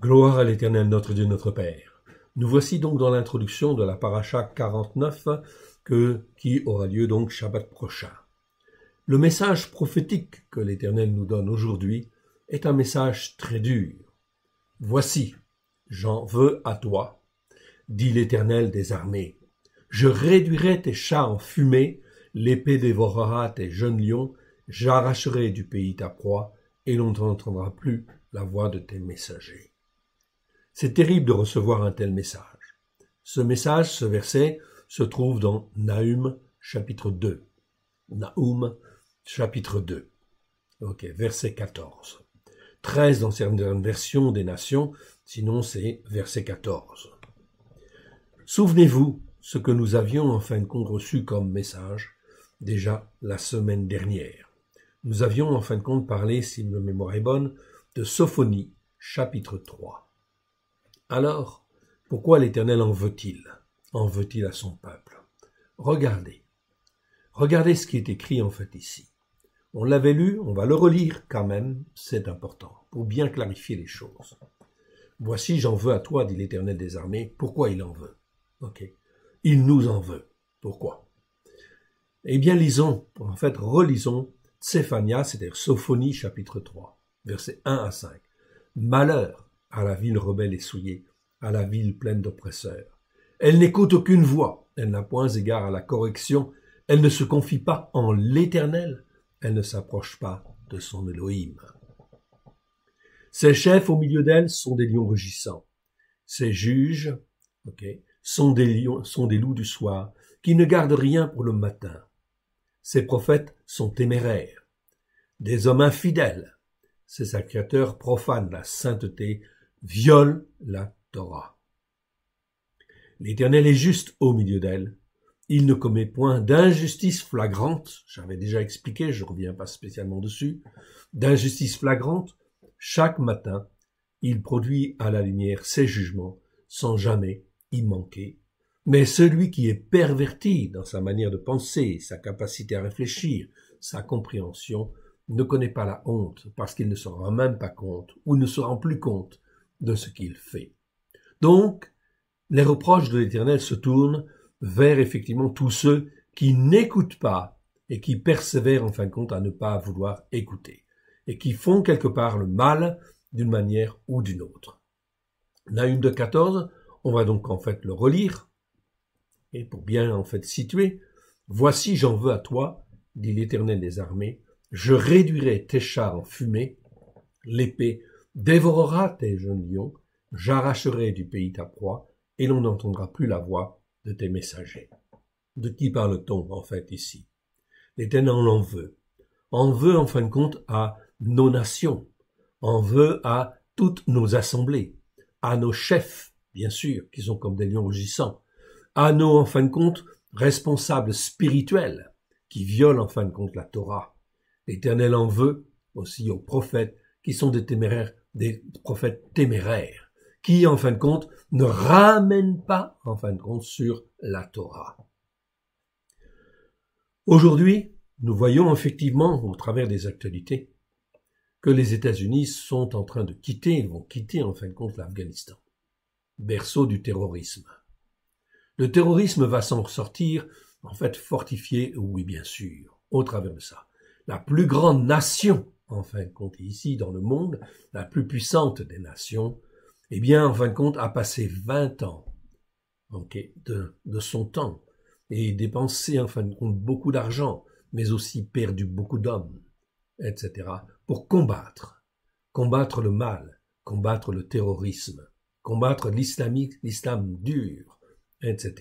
Gloire à l'Éternel notre Dieu, notre Père. Nous voici donc dans l'introduction de la paracha 49 que, qui aura lieu donc Shabbat prochain. Le message prophétique que l'Éternel nous donne aujourd'hui est un message très dur. Voici, j'en veux à toi, dit l'Éternel des armées. Je réduirai tes chats en fumée, l'épée dévorera tes jeunes lions, j'arracherai du pays ta proie, et l'on n'entendra plus la voix de tes messagers. C'est terrible de recevoir un tel message. Ce message, ce verset, se trouve dans Nahum chapitre 2. Nahum chapitre 2. Ok, verset 14. 13 dans certaines versions des nations, sinon c'est verset 14. Souvenez-vous ce que nous avions en fin de compte reçu comme message déjà la semaine dernière. Nous avions en fin de compte parlé, si ma mémoire est bonne, de Sophonie chapitre 3. Alors, pourquoi l'Éternel en veut-il En veut-il à son peuple Regardez. Regardez ce qui est écrit en fait ici. On l'avait lu, on va le relire quand même, c'est important, pour bien clarifier les choses. Voici, j'en veux à toi, dit l'Éternel des armées. Pourquoi il en veut Ok. Il nous en veut. Pourquoi Eh bien, lisons, en fait, relisons Tsephania, c'est-à-dire Sophonie, chapitre 3, versets 1 à 5. Malheur à la ville rebelle et souillée, à la ville pleine d'oppresseurs. Elle n'écoute aucune voix, elle n'a point égard à la correction, elle ne se confie pas en l'Éternel, elle ne s'approche pas de son Elohim. Ses chefs au milieu d'elle sont des lions rugissants. Ses juges sont, des lions, sont des loups du soir qui ne gardent rien pour le matin. Ses prophètes sont téméraires, des hommes infidèles. Ses sacrificateurs profanent la sainteté viole la Torah. L'Éternel est juste au milieu d'elle. Il ne commet point d'injustice flagrante, j'avais déjà expliqué, je reviens pas spécialement dessus, d'injustice flagrante. Chaque matin, il produit à la lumière ses jugements sans jamais y manquer. Mais celui qui est perverti dans sa manière de penser, sa capacité à réfléchir, sa compréhension, ne connaît pas la honte parce qu'il ne se rend même pas compte ou ne se rend plus compte de ce qu'il fait. Donc, les reproches de l'Éternel se tournent vers effectivement tous ceux qui n'écoutent pas et qui persévèrent en fin de compte à ne pas vouloir écouter et qui font quelque part le mal d'une manière ou d'une autre. une de 14, on va donc en fait le relire et pour bien en fait situer, voici j'en veux à toi, dit l'Éternel des armées, je réduirai tes chars en fumée, l'épée dévorera tes jeunes lions, j'arracherai du pays ta proie, et l'on n'entendra plus la voix de tes messagers. De qui parle-t-on en fait ici L'Éternel en veut. En veut en fin de compte à nos nations, en veut à toutes nos assemblées, à nos chefs, bien sûr, qui sont comme des lions rugissants, à nos, en fin de compte, responsables spirituels, qui violent en fin de compte la Torah. L'Éternel en veut aussi aux prophètes qui sont des téméraires des prophètes téméraires, qui en fin de compte ne ramènent pas en fin de compte sur la Torah. Aujourd'hui, nous voyons effectivement, au travers des actualités, que les États-Unis sont en train de quitter, ils vont quitter en fin de compte l'Afghanistan, berceau du terrorisme. Le terrorisme va s'en ressortir, en fait, fortifié, oui bien sûr, au travers de ça. La plus grande nation en fin de compte, ici dans le monde, la plus puissante des nations, eh bien, en fin compte, a passé 20 ans de, de, son temps et dépensé, en fin de compte, beaucoup d'argent, mais aussi perdu beaucoup d'hommes, etc., pour combattre, combattre le mal, combattre le terrorisme, combattre l'islamique, l'islam dur, etc.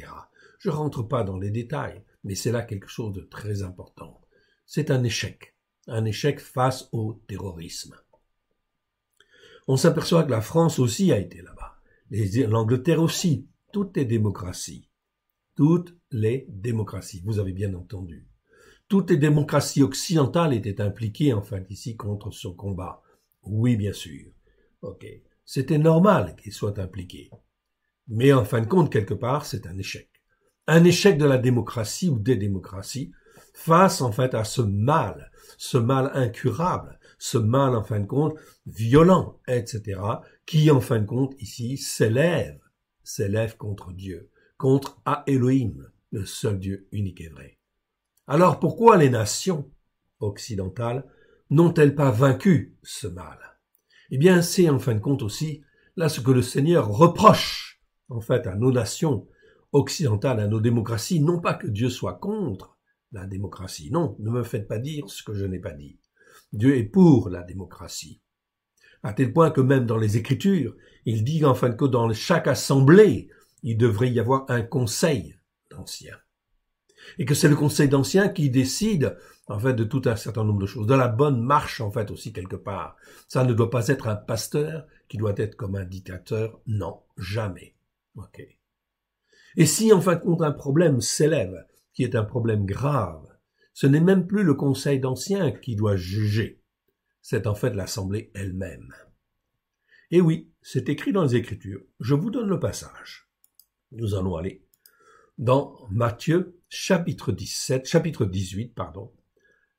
Je rentre pas dans les détails, mais c'est là quelque chose de très important. C'est un échec un échec face au terrorisme. On s'aperçoit que la France aussi a été là-bas, l'Angleterre aussi, toutes les démocraties, toutes les démocraties, vous avez bien entendu. Toutes les démocraties occidentales étaient impliquées enfin ici contre ce combat. Oui, bien sûr. Ok. C'était normal qu'ils soient impliqués. Mais en fin de compte, quelque part, c'est un échec. Un échec de la démocratie ou des démocraties face en fait à ce mal, ce mal incurable, ce mal en fin de compte violent, etc., qui en fin de compte ici s'élève, s'élève contre Dieu, contre à le seul Dieu unique et vrai. Alors pourquoi les nations occidentales n'ont-elles pas vaincu ce mal Eh bien, c'est en fin de compte aussi là ce que le Seigneur reproche en fait à nos nations occidentales, à nos démocraties, non pas que Dieu soit contre, la démocratie. Non, ne me faites pas dire ce que je n'ai pas dit. Dieu est pour la démocratie. À tel point que même dans les Écritures, il dit enfin, que dans chaque assemblée, il devrait y avoir un conseil d'anciens. Et que c'est le conseil d'anciens qui décide, en fait, de tout un certain nombre de choses, de la bonne marche, en fait, aussi quelque part. Ça ne doit pas être un pasteur qui doit être comme un dictateur. Non, jamais. ok. Et si, en fin de compte, un problème s'élève, qui est un problème grave. Ce n'est même plus le Conseil d'anciens qui doit juger, c'est en fait l'Assemblée elle-même. Et eh oui, c'est écrit dans les Écritures. Je vous donne le passage. Nous allons aller dans Matthieu chapitre 17, chapitre 18, pardon,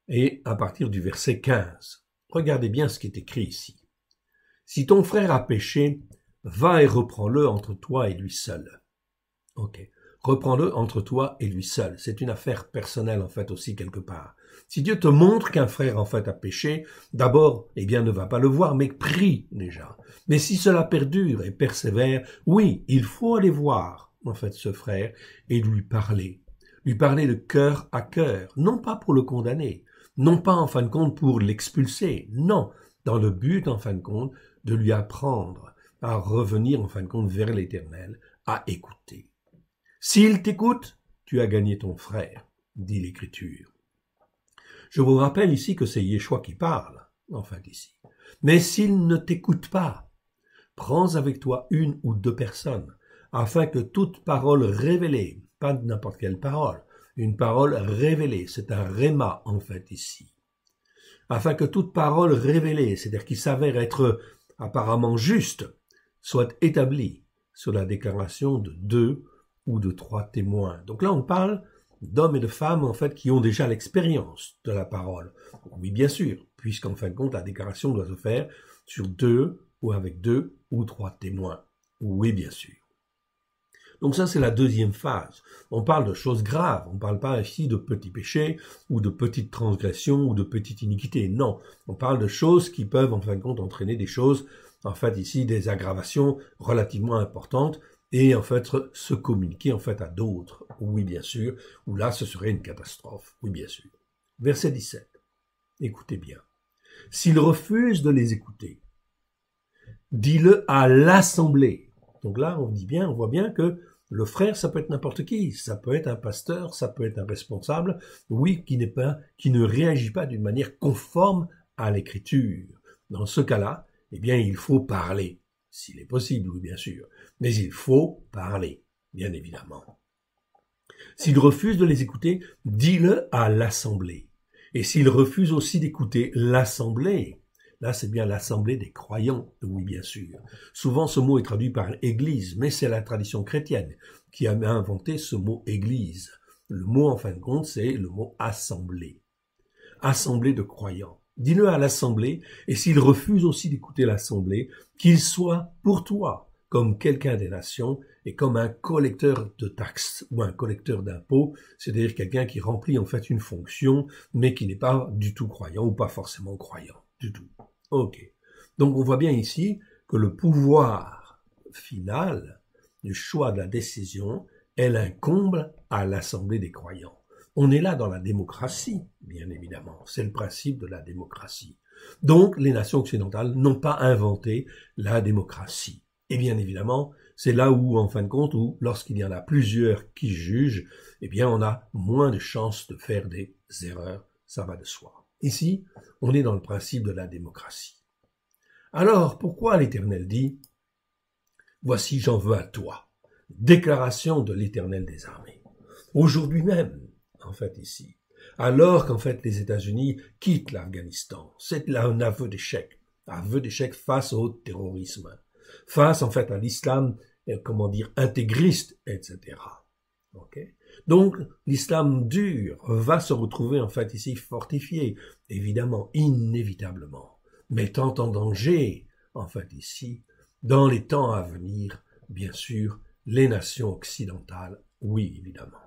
et à partir du verset 15. Regardez bien ce qui est écrit ici. Si ton frère a péché, va et reprends-le entre toi et lui seul. Ok reprends-le entre toi et lui seul. C'est une affaire personnelle en fait aussi quelque part. Si Dieu te montre qu'un frère en fait a péché, d'abord, eh bien, ne va pas le voir, mais prie déjà. Mais si cela perdure et persévère, oui, il faut aller voir en fait ce frère et lui parler, lui parler de cœur à cœur, non pas pour le condamner, non pas en fin de compte pour l'expulser, non, dans le but en fin de compte de lui apprendre à revenir en fin de compte vers l'Éternel, à écouter. S'il t'écoute, tu as gagné ton frère, dit l'Écriture. Je vous rappelle ici que c'est Yeshua qui parle, enfin ici. Mais s'il ne t'écoute pas, prends avec toi une ou deux personnes, afin que toute parole révélée, pas n'importe quelle parole, une parole révélée, c'est un réma en fait ici, afin que toute parole révélée, c'est-à-dire qui s'avère être apparemment juste, soit établie sur la déclaration de deux, ou de trois témoins. Donc là, on parle d'hommes et de femmes, en fait, qui ont déjà l'expérience de la parole. Oui, bien sûr, puisqu'en fin de compte, la déclaration doit se faire sur deux ou avec deux ou trois témoins. Oui, bien sûr. Donc ça, c'est la deuxième phase. On parle de choses graves. On ne parle pas ici de petits péchés ou de petites transgressions ou de petites iniquités. Non, on parle de choses qui peuvent, en fin de compte, entraîner des choses, en fait, ici, des aggravations relativement importantes et en fait se communiquer en fait à d'autres. Oui, bien sûr, ou là ce serait une catastrophe. Oui, bien sûr. Verset 17. Écoutez bien. S'il refuse de les écouter, dis-le à l'assemblée. Donc là, on dit bien, on voit bien que le frère, ça peut être n'importe qui, ça peut être un pasteur, ça peut être un responsable, oui, qui n'est pas, qui ne réagit pas d'une manière conforme à l'écriture. Dans ce cas-là, eh bien, il faut parler s'il est possible, oui, bien sûr, mais il faut parler, bien évidemment. S'il refuse de les écouter, dis-le à l'Assemblée. Et s'il refuse aussi d'écouter l'Assemblée, là c'est bien l'Assemblée des croyants, oui bien sûr. Souvent ce mot est traduit par Église, mais c'est la tradition chrétienne qui a inventé ce mot Église. Le mot en fin de compte c'est le mot Assemblée. Assemblée de croyants. Dis-le à l'Assemblée, et s'il refuse aussi d'écouter l'Assemblée, qu'il soit pour toi comme quelqu'un des nations et comme un collecteur de taxes ou un collecteur d'impôts, c'est-à-dire quelqu'un qui remplit en fait une fonction, mais qui n'est pas du tout croyant ou pas forcément croyant du tout. Ok. Donc on voit bien ici que le pouvoir final du choix de la décision, elle incombe à l'Assemblée des croyants. On est là dans la démocratie, bien évidemment. C'est le principe de la démocratie. Donc, les nations occidentales n'ont pas inventé la démocratie. Et bien évidemment, c'est là où, en fin de compte, où lorsqu'il y en a plusieurs qui jugent, eh bien, on a moins de chances de faire des erreurs. Ça va de soi. Ici, on est dans le principe de la démocratie. Alors, pourquoi l'Éternel dit Voici, j'en veux à toi. Déclaration de l'Éternel des armées. Aujourd'hui même, fait ici, alors qu'en fait les États-Unis quittent l'Afghanistan, c'est là un aveu d'échec, aveu d'échec face au terrorisme, face en fait à l'islam, euh, comment dire, intégriste, etc. Donc l'islam dur va se retrouver en fait ici fortifié, évidemment, inévitablement, mettant en danger en fait ici, dans les temps à venir, bien sûr, les nations occidentales, oui évidemment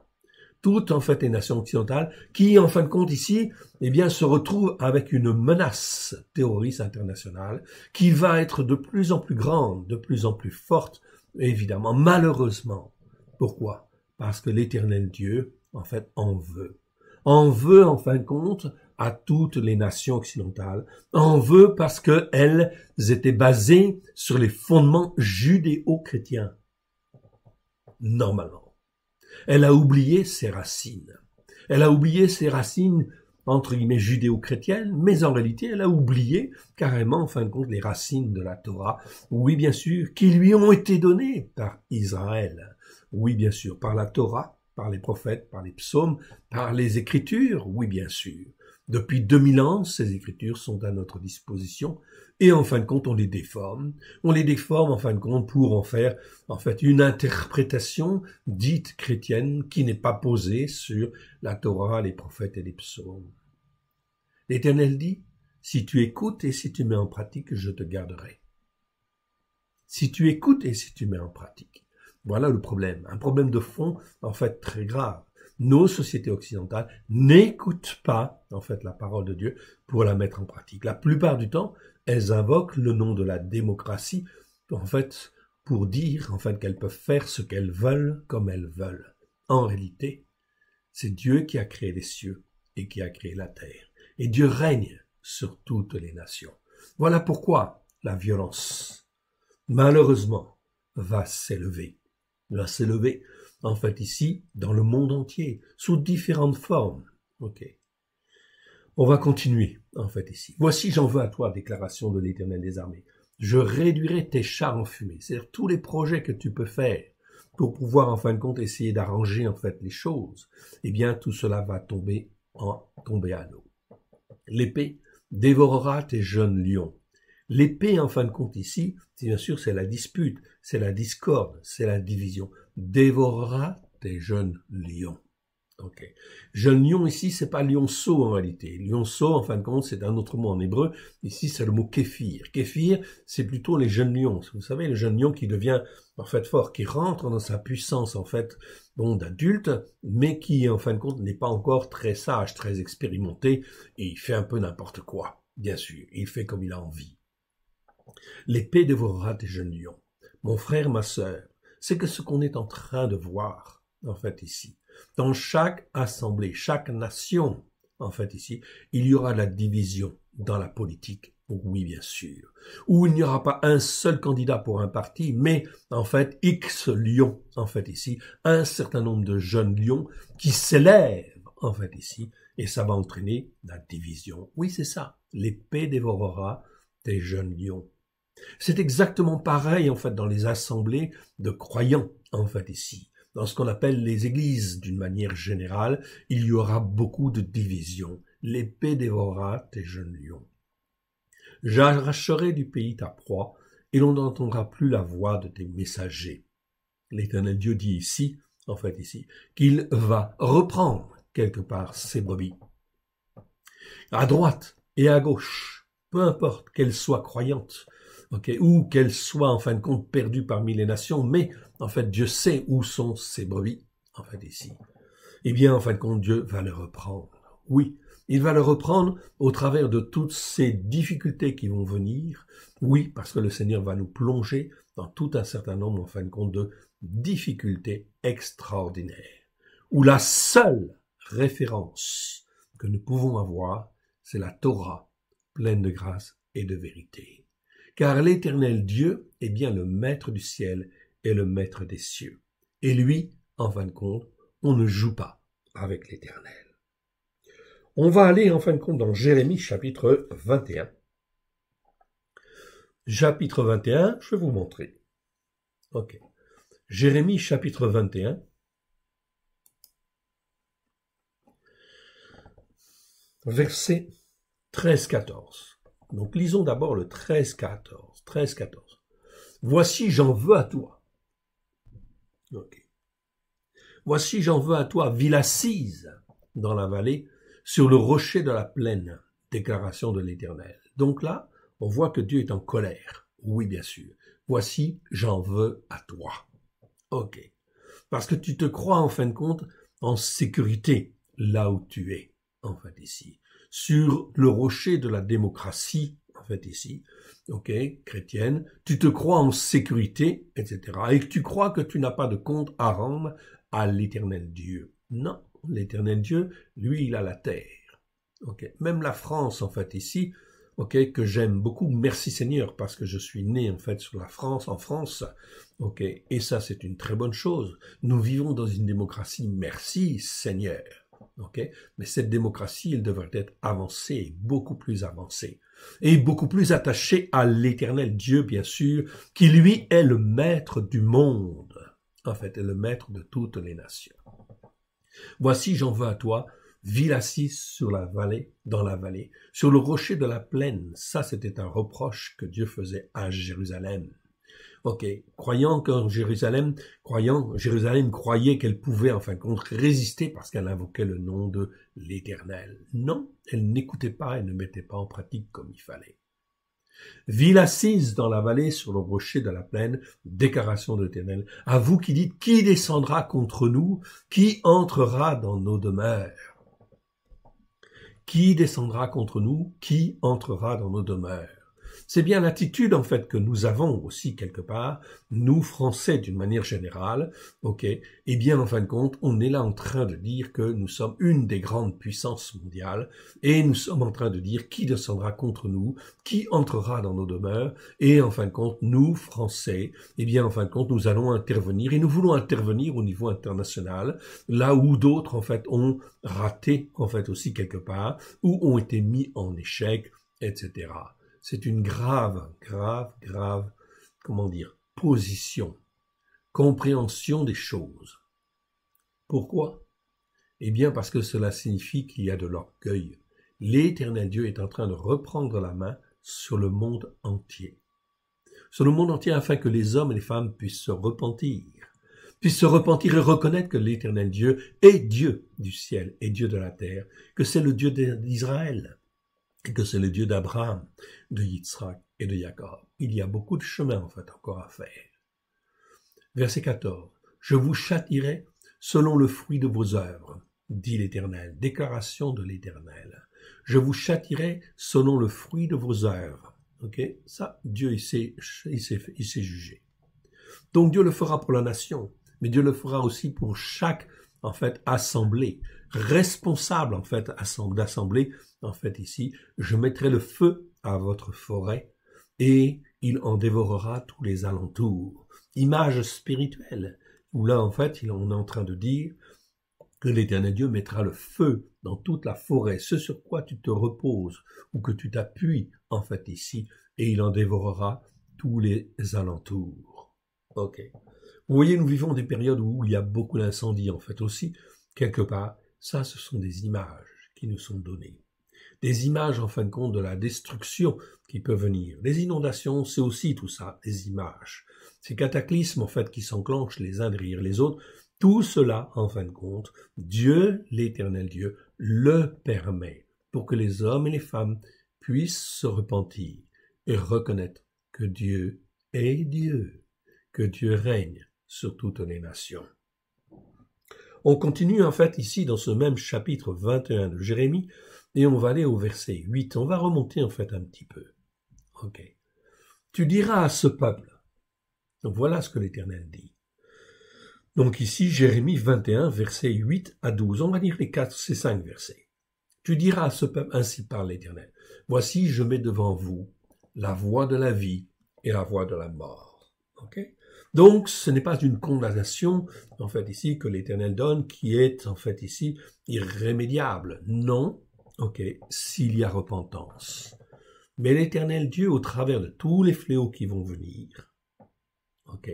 toutes en fait les nations occidentales, qui en fin de compte ici, eh bien, se retrouvent avec une menace terroriste internationale qui va être de plus en plus grande, de plus en plus forte, évidemment, malheureusement. Pourquoi Parce que l'Éternel Dieu, en fait, en veut. En veut, en fin de compte, à toutes les nations occidentales. En veut parce qu'elles étaient basées sur les fondements judéo-chrétiens. Normalement. Elle a oublié ses racines. Elle a oublié ses racines entre guillemets judéo chrétiennes mais en réalité elle a oublié carrément en fin de compte les racines de la Torah, oui bien sûr, qui lui ont été données par Israël, oui bien sûr, par la Torah, par les prophètes, par les psaumes, par les écritures, oui bien sûr. Depuis 2000 ans, ces écritures sont à notre disposition et en fin de compte, on les déforme. On les déforme en fin de compte pour en faire en fait une interprétation dite chrétienne qui n'est pas posée sur la Torah, les prophètes et les psaumes. L'Éternel dit, si tu écoutes et si tu mets en pratique, je te garderai. Si tu écoutes et si tu mets en pratique. Voilà le problème. Un problème de fond, en fait, très grave nos sociétés occidentales n'écoutent pas en fait la parole de Dieu pour la mettre en pratique. La plupart du temps, elles invoquent le nom de la démocratie en fait pour dire en fait qu'elles peuvent faire ce qu'elles veulent comme elles veulent. En réalité, c'est Dieu qui a créé les cieux et qui a créé la terre. Et Dieu règne sur toutes les nations. Voilà pourquoi la violence, malheureusement, va s'élever. Va s'élever en fait ici, dans le monde entier, sous différentes formes. Ok. On va continuer, en fait, ici. Voici, j'en veux à toi, déclaration de l'Éternel des armées. Je réduirai tes chars en fumée. C'est-à-dire tous les projets que tu peux faire pour pouvoir, en fin de compte, essayer d'arranger, en fait, les choses. Eh bien, tout cela va tomber en, tomber à l'eau. L'épée dévorera tes jeunes lions. L'épée, en fin de compte, ici, bien sûr, c'est la dispute, c'est la discorde, c'est la division dévorera tes jeunes lions. Ok. Jeune lion ici, c'est pas lionceau en réalité. Lionceau, en fin de compte, c'est un autre mot en hébreu. Ici, c'est le mot kéfir. Kéfir, c'est plutôt les jeunes lions. Vous savez, le jeune lion qui devient en fait fort, qui rentre dans sa puissance en fait, bon, d'adulte, mais qui en fin de compte n'est pas encore très sage, très expérimenté, et il fait un peu n'importe quoi, bien sûr. Il fait comme il a envie. L'épée dévorera tes jeunes lions. Mon frère, ma sœur, c'est que ce qu'on est en train de voir, en fait, ici, dans chaque assemblée, chaque nation, en fait, ici, il y aura la division dans la politique, oui, bien sûr, où il n'y aura pas un seul candidat pour un parti, mais, en fait, X lions, en fait, ici, un certain nombre de jeunes lions qui s'élèvent, en fait, ici, et ça va entraîner la division. Oui, c'est ça, l'épée dévorera des jeunes lions c'est exactement pareil en fait dans les assemblées de croyants en fait ici. Dans ce qu'on appelle les églises d'une manière générale, il y aura beaucoup de divisions. L'épée dévorera tes jeunes lions. J'arracherai du pays ta proie, et l'on n'entendra plus la voix de tes messagers. L'Éternel Dieu dit ici, en fait ici, qu'il va reprendre quelque part ses brebis. À droite et à gauche, peu importe qu'elles soient croyantes, ou qu'elle soit, en fin de compte perdue parmi les nations, mais en fait Dieu sait où sont ces brebis, en fait ici. Eh bien, en fin de compte, Dieu va le reprendre. Oui, il va le reprendre au travers de toutes ces difficultés qui vont venir. Oui, parce que le Seigneur va nous plonger dans tout un certain nombre, en fin de compte, de difficultés extraordinaires. Où la seule référence que nous pouvons avoir, c'est la Torah, pleine de grâce et de vérité car l'Éternel Dieu est bien le Maître du ciel et le Maître des cieux. Et lui, en fin de compte, on ne joue pas avec l'Éternel. On va aller en fin de compte dans Jérémie chapitre 21. Chapitre 21, je vais vous montrer. Ok. Jérémie chapitre 21. Verset 13-14. Donc lisons d'abord le 13-14. 13-14. Voici, j'en veux à toi. Voici, j'en veux à toi, ville assise dans la vallée, sur le rocher de la plaine. Déclaration de l'Éternel. Donc là, on voit que Dieu est en colère. Oui, bien sûr. Voici, j'en veux à toi. Ok. Parce que tu te crois, en fin de compte, en sécurité, là où tu es, en fait, ici sur le rocher de la démocratie, en fait ici, ok, chrétienne, tu te crois en sécurité, etc. Et que tu crois que tu n'as pas de compte à rendre à l'éternel Dieu. Non, l'éternel Dieu, lui, il a la terre. ok. Même la France, en fait, ici, ok, que j'aime beaucoup, merci Seigneur, parce que je suis né, en fait, sur la France, en France, ok. Et ça, c'est une très bonne chose. Nous vivons dans une démocratie, merci Seigneur. Mais cette démocratie, elle devrait être avancée, beaucoup plus avancée, et beaucoup plus attachée à l'éternel Dieu, bien sûr, qui lui est le maître du monde, en fait, le maître de toutes les nations. Voici, j'en veux à toi, ville assise sur la vallée, dans la vallée, sur le rocher de la plaine. Ça, c'était un reproche que Dieu faisait à Jérusalem. Ok, croyant qu'en Jérusalem, croyant, Jérusalem croyait qu'elle pouvait en fin résister parce qu'elle invoquait le nom de l'Éternel. Non, elle n'écoutait pas et ne mettait pas en pratique comme il fallait. Ville assise dans la vallée sur le rocher de la plaine, déclaration de l'Éternel, à vous qui dites, qui descendra contre nous, qui entrera dans nos demeures Qui descendra contre nous, qui entrera dans nos demeures c'est bien l'attitude en fait que nous avons aussi quelque part, nous Français d'une manière générale, ok. Et bien en fin de compte, on est là en train de dire que nous sommes une des grandes puissances mondiales et nous sommes en train de dire qui descendra contre nous, qui entrera dans nos demeures et en fin de compte, nous Français, et eh bien en fin de compte, nous allons intervenir et nous voulons intervenir au niveau international, là où d'autres en fait ont raté en fait aussi quelque part, ou ont été mis en échec, etc c'est une grave, grave, grave, comment dire, position, compréhension des choses. Pourquoi Eh bien parce que cela signifie qu'il y a de l'orgueil. L'Éternel Dieu est en train de reprendre la main sur le monde entier. Sur le monde entier afin que les hommes et les femmes puissent se repentir puissent se repentir et reconnaître que l'Éternel Dieu est Dieu du ciel et Dieu de la terre, que c'est le Dieu d'Israël, que c'est le Dieu d'Abraham, de Yitzhak et de Jacob. Il y a beaucoup de chemin en fait encore à faire. Verset 14. Je vous châtirai selon le fruit de vos œuvres, dit l'Éternel. Déclaration de l'Éternel. Je vous châtirai selon le fruit de vos œuvres. Ok, ça, Dieu il s'est, il il s'est jugé. Donc Dieu le fera pour la nation, mais Dieu le fera aussi pour chaque en fait assemblée, responsable en fait d'assemblée. En fait ici, je mettrai le feu à votre forêt et il en dévorera tous les alentours. Image spirituelle, où là en fait il est en train de dire que l'Éternel Dieu mettra le feu dans toute la forêt, ce sur quoi tu te reposes ou que tu t'appuies en fait ici, et il en dévorera tous les alentours. Ok. Vous voyez, nous vivons des périodes où il y a beaucoup d'incendies en fait aussi, quelque part, ça, ce sont des images qui nous sont données. Des images, en fin de compte, de la destruction qui peut venir. Les inondations, c'est aussi tout ça, des images. Ces cataclysmes, en fait, qui s'enclenchent les uns derrière les autres, tout cela, en fin de compte, Dieu, l'éternel Dieu, le permet pour que les hommes et les femmes puissent se repentir et reconnaître que Dieu est Dieu, que Dieu règne sur toutes les nations. On continue en fait ici dans ce même chapitre 21 de Jérémie et on va aller au verset 8. On va remonter en fait un petit peu. Ok. Tu diras à ce peuple. Donc voilà ce que l'Éternel dit. Donc ici, Jérémie 21, verset 8 à 12. On va lire les quatre, ces cinq versets. Tu diras à ce peuple, ainsi parle l'Éternel. Voici, je mets devant vous la voie de la vie et la voie de la mort. Ok. Donc, ce n'est pas une condamnation, en fait, ici, que l'Éternel donne, qui est, en fait, ici, irrémédiable. Non, ok, s'il y a repentance. Mais l'Éternel Dieu, au travers de tous les fléaux qui vont venir, ok,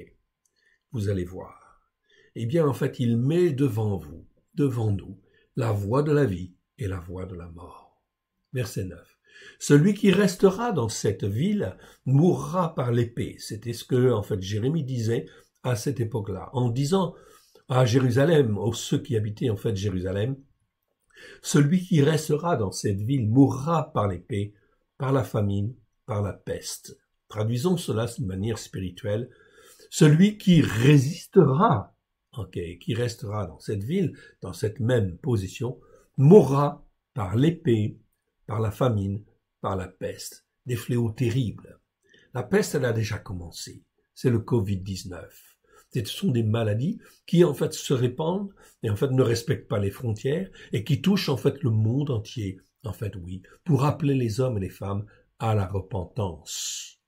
vous allez voir, eh bien, en fait, il met devant vous, devant nous, la voie de la vie et la voie de la mort. Verset 9. Celui qui restera dans cette ville mourra par l'épée. C'était ce que, en fait, Jérémie disait à cette époque-là, en disant à Jérusalem, aux ceux qui habitaient, en fait, Jérusalem, celui qui restera dans cette ville mourra par l'épée, par la famine, par la peste. Traduisons cela de manière spirituelle. Celui qui résistera, ok, qui restera dans cette ville, dans cette même position, mourra par l'épée, par la famine, par la peste, des fléaux terribles. La peste, elle a déjà commencé. C'est le Covid-19. Ce sont des maladies qui, en fait, se répandent et, en fait, ne respectent pas les frontières et qui touchent, en fait, le monde entier. En fait, oui, pour appeler les hommes et les femmes à la repentance.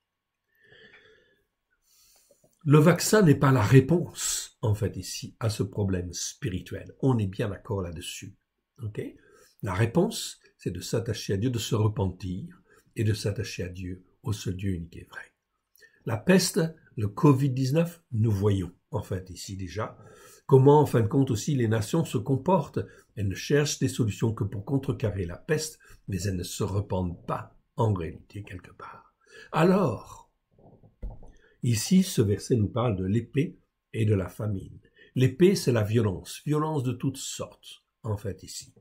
Le vaccin n'est pas la réponse, en fait, ici, à ce problème spirituel. On est bien d'accord là-dessus. ok la réponse, c'est de s'attacher à Dieu, de se repentir et de s'attacher à Dieu, au seul Dieu unique et vrai. La peste, le Covid-19, nous voyons en fait ici déjà comment en fin de compte aussi les nations se comportent. Elles ne cherchent des solutions que pour contrecarrer la peste, mais elles ne se repentent pas en réalité quelque part. Alors, ici ce verset nous parle de l'épée et de la famine. L'épée, c'est la violence, violence de toutes sortes en fait ici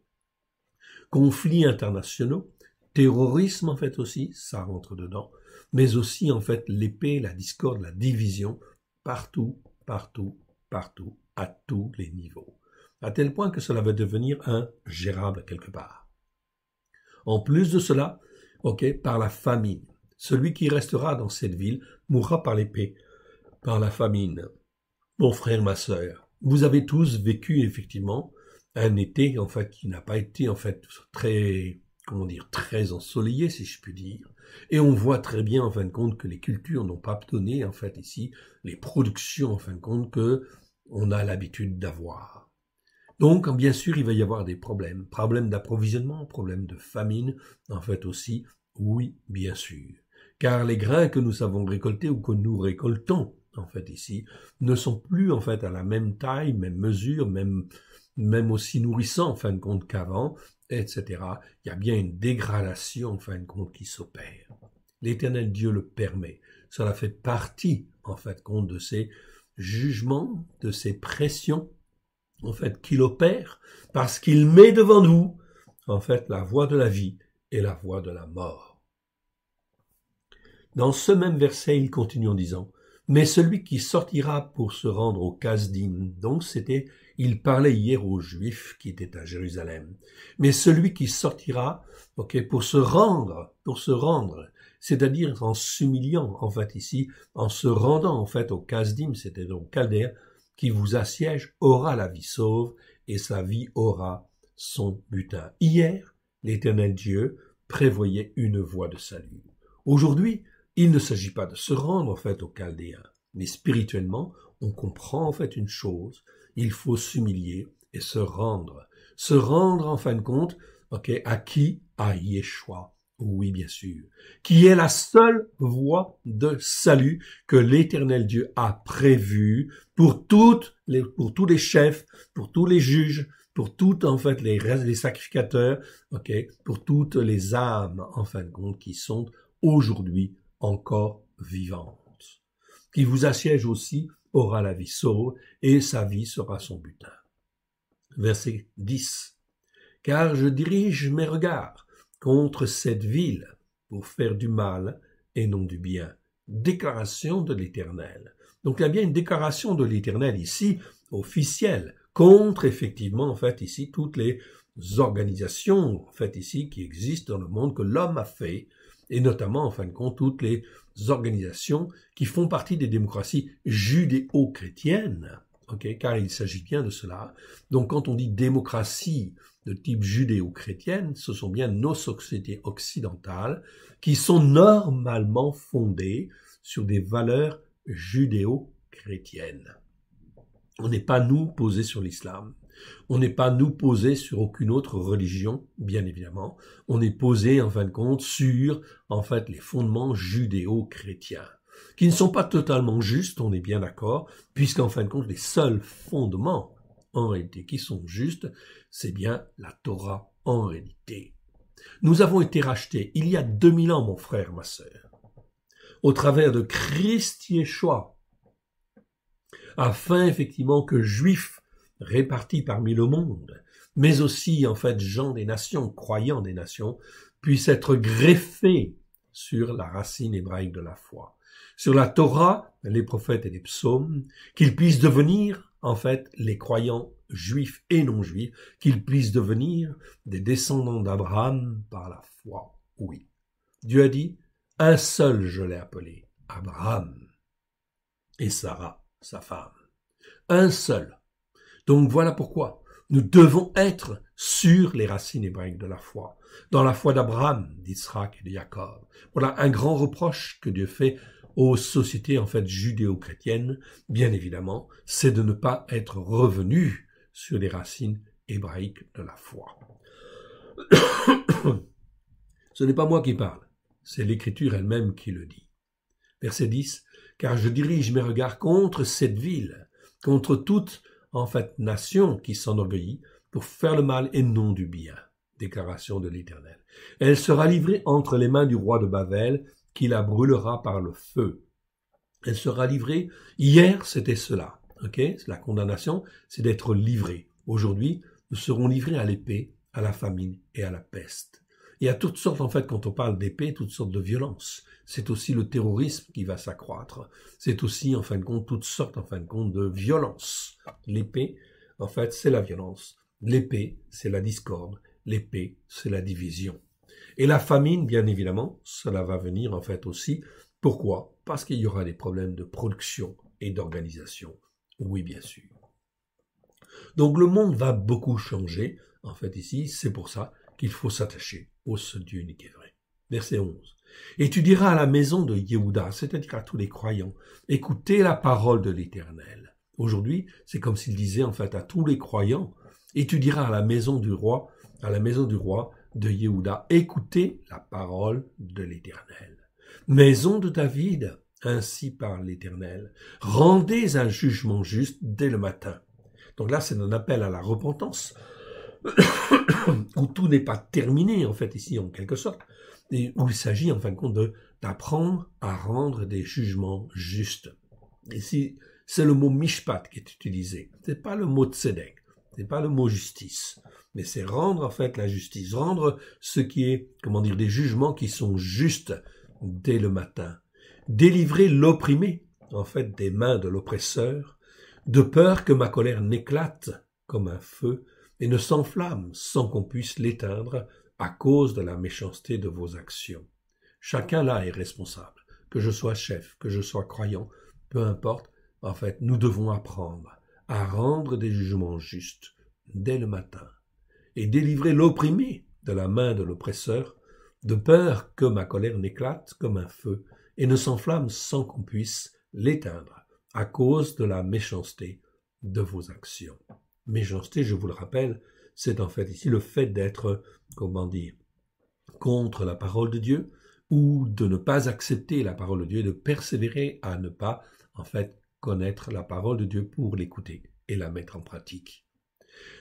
conflits internationaux, terrorisme en fait aussi, ça rentre dedans, mais aussi en fait l'épée, la discorde, la division, partout, partout, partout, à tous les niveaux, à tel point que cela va devenir ingérable quelque part. En plus de cela, ok, par la famine. Celui qui restera dans cette ville mourra par l'épée, par la famine. Mon frère, ma sœur, vous avez tous vécu effectivement un été fait, qui n'a pas été en fait très comment dire très ensoleillé si je puis dire et on voit très bien en fin de compte que les cultures n'ont pas obtenu, en fait ici les productions en fin de compte que on a l'habitude d'avoir. Donc bien sûr il va y avoir des problèmes, problèmes d'approvisionnement, problèmes de famine en fait aussi, oui bien sûr. Car les grains que nous savons récolter ou que nous récoltons en fait ici ne sont plus en fait à la même taille, même mesure, même même aussi nourrissant en fin de compte qu'avant, etc. Il y a bien une dégradation en fin de compte qui s'opère. L'éternel Dieu le permet. Cela fait partie en fin de compte de ses jugements, de ses pressions en fait qu'il opère parce qu'il met devant nous en fait la voie de la vie et la voie de la mort. Dans ce même verset, il continue en disant mais celui qui sortira pour se rendre au Casdim. Donc c'était il parlait hier aux Juifs qui étaient à Jérusalem. Mais celui qui sortira, ok, pour se rendre, pour se rendre, c'est-à-dire en s'humiliant, en fait, ici, en se rendant, en fait, au Kasdim, c'était donc Calder, qui vous assiège, aura la vie sauve, et sa vie aura son butin. Hier, l'éternel Dieu prévoyait une voie de salut. Aujourd'hui, il ne s'agit pas de se rendre, en fait, au Chaldéen, mais spirituellement, on comprend, en fait, une chose, il faut s'humilier et se rendre. Se rendre, en fin de compte, ok, à qui À Yeshua. Oui, bien sûr. Qui est la seule voie de salut que l'éternel Dieu a prévue pour toutes les, pour tous les chefs, pour tous les juges, pour toutes, en fait, les, les sacrificateurs, ok, pour toutes les âmes, en fin de compte, qui sont aujourd'hui encore vivantes. Qui vous assiège aussi aura la vie sauve, et sa vie sera son butin. Verset 10. Car je dirige mes regards contre cette ville pour faire du mal et non du bien. Déclaration de l'Éternel. Donc il y a bien une déclaration de l'Éternel ici, officielle, contre effectivement en fait ici toutes les organisations en fait ici qui existent dans le monde que l'homme a fait, et notamment en fin de compte toutes les organisations qui font partie des démocraties judéo-chrétiennes, car il s'agit bien de cela. Donc quand on dit démocratie de type judéo-chrétienne, ce sont bien nos sociétés occidentales qui sont normalement fondées sur des valeurs judéo-chrétiennes. On n'est pas, nous, posés sur l'islam. On n'est pas nous posé sur aucune autre religion, bien évidemment. On est posé, en fin de compte, sur, en fait, les fondements judéo-chrétiens, qui ne sont pas totalement justes, on est bien d'accord, puisqu'en fin de compte, les seuls fondements, en réalité, qui sont justes, c'est bien la Torah, en réalité. Nous avons été rachetés il y a 2000 ans, mon frère, ma sœur, au travers de Christ afin effectivement que juifs répartis parmi le monde, mais aussi en fait gens des nations, croyants des nations, puissent être greffés sur la racine hébraïque de la foi, sur la Torah, les prophètes et les psaumes, qu'ils puissent devenir en fait les croyants juifs et non juifs, qu'ils puissent devenir des descendants d'Abraham par la foi. Oui. Dieu a dit, un seul je l'ai appelé, Abraham, et Sarah, sa femme. Un seul, donc voilà pourquoi nous devons être sur les racines hébraïques de la foi, dans la foi d'Abraham, d'Israël et de Jacob. Voilà un grand reproche que Dieu fait aux sociétés en fait judéo-chrétiennes, bien évidemment, c'est de ne pas être revenu sur les racines hébraïques de la foi. Ce n'est pas moi qui parle, c'est l'Écriture elle-même qui le dit. Verset 10, Car je dirige mes regards contre cette ville, contre toute en fait nation qui s'en obéit, pour faire le mal et non du bien. Déclaration de l'Éternel. Elle sera livrée entre les mains du roi de Babel, qui la brûlera par le feu. Elle sera livrée. Hier, c'était cela. la condamnation, c'est d'être livrée. Aujourd'hui, nous serons livrés à l'épée, à la famine et à la peste. Il y a toutes sortes, en fait, quand on parle d'épée, toutes sortes de violences. C'est aussi le terrorisme qui va s'accroître. C'est aussi, en fin de compte, toutes sortes, en fin de compte, de violences. L'épée, en fait, c'est la violence. L'épée, c'est la discorde. L'épée, c'est la division. Et la famine, bien évidemment, cela va venir, en fait, aussi. Pourquoi Parce qu'il y aura des problèmes de production et d'organisation. Oui, bien sûr. Donc le monde va beaucoup changer, en fait, ici. C'est pour ça qu'il faut s'attacher ce Dieu unique et vrai. Verset 11. Et tu diras à la maison de Yehuda, c'est-à-dire à tous les croyants, écoutez la parole de l'Éternel. Aujourd'hui, c'est comme s'il disait en fait à tous les croyants, et tu diras à la maison du roi, à la maison du roi de Yehuda, écoutez la parole de l'Éternel. Maison de David, ainsi parle l'Éternel, rendez un jugement juste dès le matin. Donc là, c'est un appel à la repentance, où tout n'est pas terminé, en fait, ici, en quelque sorte, et où il s'agit, en fin de compte, d'apprendre à rendre des jugements justes. Ici, c'est le mot mishpat qui est utilisé. n'est pas le mot tzedek. n'est pas le mot justice. Mais c'est rendre, en fait, la justice. Rendre ce qui est, comment dire, des jugements qui sont justes dès le matin. Délivrer l'opprimé, en fait, des mains de l'oppresseur, de peur que ma colère n'éclate comme un feu et ne s'enflamme sans qu'on puisse l'éteindre à cause de la méchanceté de vos actions. Chacun là est responsable, que je sois chef, que je sois croyant, peu importe, en fait, nous devons apprendre à rendre des jugements justes dès le matin et délivrer l'opprimé de la main de l'oppresseur, de peur que ma colère n'éclate comme un feu et ne s'enflamme sans qu'on puisse l'éteindre à cause de la méchanceté de vos actions méchanceté, je vous le rappelle, c'est en fait ici le fait d'être, comment dire, contre la parole de Dieu ou de ne pas accepter la parole de Dieu et de persévérer à ne pas, en fait, connaître la parole de Dieu pour l'écouter et la mettre en pratique.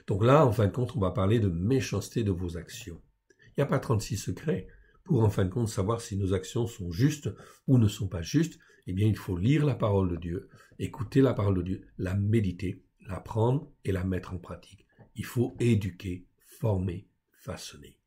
Donc là, en fin de compte, on va parler de méchanceté de vos actions. Il n'y a pas 36 secrets. Pour en fin de compte savoir si nos actions sont justes ou ne sont pas justes, eh bien il faut lire la parole de Dieu, écouter la parole de Dieu, la méditer l'apprendre et la mettre en pratique. Il faut éduquer, former, façonner.